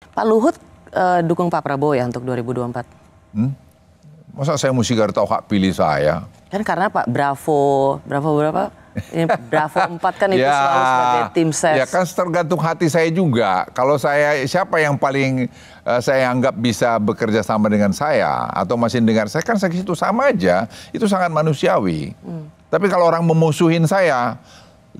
Pak Luhut uh, dukung Pak Prabowo ya untuk 2024? Hmm? Masa saya mesti gak tahu hak pilih saya? Kan karena Pak Bravo, Bravo berapa? Ini Bravo 4 kan itu ya, selalu sebagai tim ses. Ya kan tergantung hati saya juga. Kalau saya siapa yang paling uh, saya anggap bisa bekerja sama dengan saya atau masih dengar saya kan saya situ sama aja. Itu sangat manusiawi. Hmm. Tapi kalau orang memusuhin saya,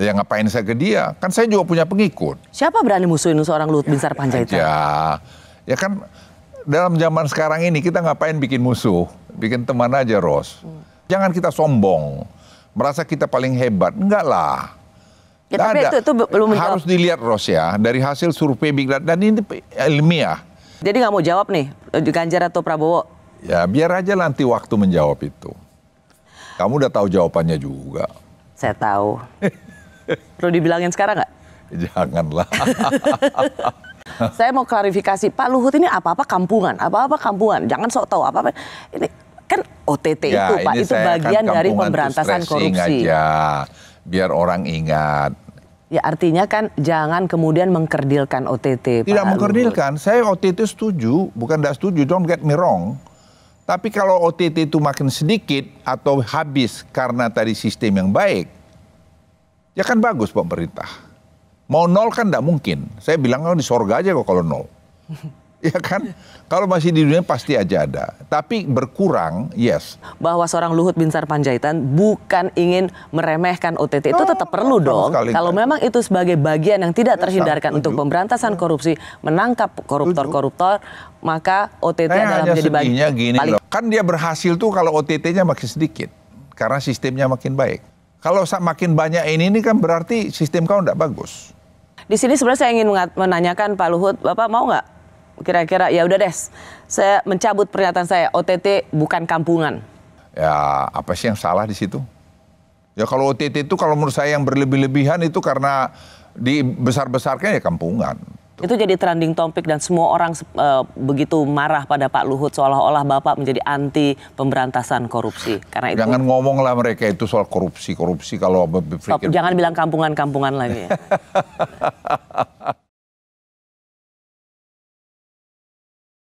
Ya ngapain saya ke dia? Kan saya juga punya pengikut. Siapa berani musuhin seorang Luhut ya, Bin itu? Ya, ya kan dalam zaman sekarang ini kita ngapain bikin musuh? Bikin teman aja, Ros. Hmm. Jangan kita sombong. Merasa kita paling hebat. Enggak lah. Ya, tapi ada. itu, itu belum Harus dilihat, Ros ya. Dari hasil survei Big Data. Dan ini ilmiah. Jadi nggak mau jawab nih, eh, Ganjar atau Prabowo? Ya biar aja nanti waktu menjawab itu. Kamu udah tahu jawabannya juga. Saya tahu. Perlu dibilangin sekarang nggak? Janganlah. Saya mau klarifikasi, Pak Luhut ini apa-apa kampungan, apa-apa kampungan. Jangan sok tahu apa-apa. Ini kan OTT ya, itu Pak, itu kan bagian kan dari pemberantasan korupsi. Aja, biar orang ingat. Ya artinya kan jangan kemudian mengkerdilkan OTT. Tidak Pak iya, mengkerdilkan, saya OTT setuju, bukan tidak setuju, don't get me wrong. Tapi kalau OTT itu makin sedikit atau habis karena tadi sistem yang baik, Ya kan bagus pemerintah. Mau nol kan tidak mungkin. Saya bilang kalau oh, di sorga aja kok kalau nol. ya kan? Kalau masih di dunia pasti aja ada. Tapi berkurang, yes. Bahwa seorang Luhut Binsar Panjaitan bukan ingin meremehkan OTT itu oh, tetap perlu dong. Kalau memang itu sebagai bagian yang tidak ya, terhindarkan untuk pemberantasan ya. korupsi, menangkap koruptor-koruptor, maka OTT Saya adalah menjadi bagian. gini paling... Kan dia berhasil tuh kalau OTT-nya makin sedikit. Karena sistemnya makin baik. Kalau makin banyak ini, ini kan berarti sistem kau tidak bagus. Di sini sebenarnya saya ingin menanyakan Pak Luhut, Bapak mau nggak kira-kira ya udah deh, saya mencabut pernyataan saya OTT bukan kampungan. Ya apa sih yang salah di situ? Ya kalau OTT itu kalau menurut saya yang berlebih-lebihan itu karena dibesar-besarkan ya kampungan. Betul. Gitu. Itu jadi trending topic dan semua orang uh, begitu marah pada Pak Luhut seolah-olah Bapak menjadi anti pemberantasan korupsi. Karena itu Jangan ngomonglah mereka itu soal korupsi, korupsi kalau berpikir jangan bilang kampungan-kampungan lagi ya.